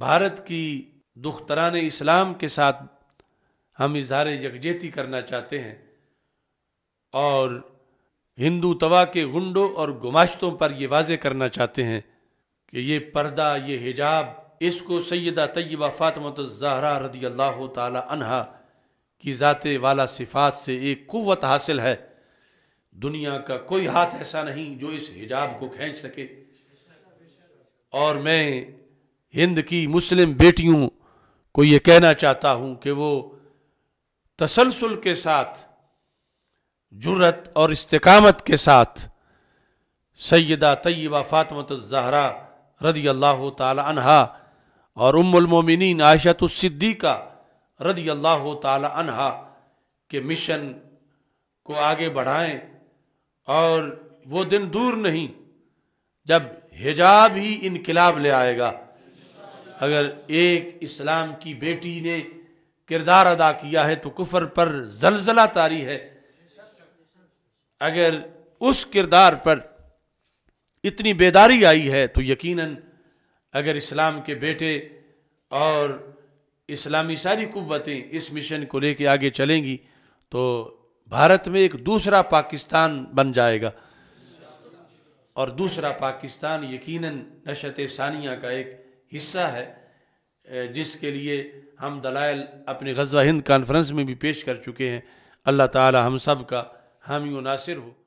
भारत की दुख्तरान इस्लाम के साथ हम इजहार यकजहती करना चाहते हैं और हिंदू तवा के गुंडों और गुमाश्तों पर ये वाजे करना चाहते हैं कि ये पर्दा ये हिजाब इसको सैदा तय्यबा फ़ातमत ज़हरा रदी अल्लाह तहा की ज़ात वाला सिफात से एक क़वत हासिल है दुनिया का कोई हाथ ऐसा नहीं जो इस हिजाब को खींच सके और मैं हिंद की मुस्लिम बेटियों को ये कहना चाहता हूँ कि वो तसलसल के साथ जुरत और इस्तकामत के साथ सैदा तय्यबा फ़ातमत ज़हरा रदी अल्लाह तहा और उम्मिन आयशतुसिद्दीक़ा रदी अल्लाह तहा के मिशन को आगे बढ़ाएं और वो दिन दूर नहीं जब हिजाब ही इनकलाब ले आएगा अगर एक इस्लाम की बेटी ने किरदार अदा किया है तो कुफर पर जलजला तारी है अगर उस किरदार पर इतनी बेदारी आई है तो यकीनन अगर इस्लाम के बेटे और इस्लामी सारी कुतें इस मिशन को लेके आगे चलेंगी तो भारत में एक दूसरा पाकिस्तान बन जाएगा और दूसरा पाकिस्तान यकीनन नशत सानिया का एक हिस्सा है जिसके लिए हम दलाइल अपने गजवा हिंद कॉन्फ्रेंस में भी पेश कर चुके हैं अल्लाह ताला हम सब का हामी नासिर हो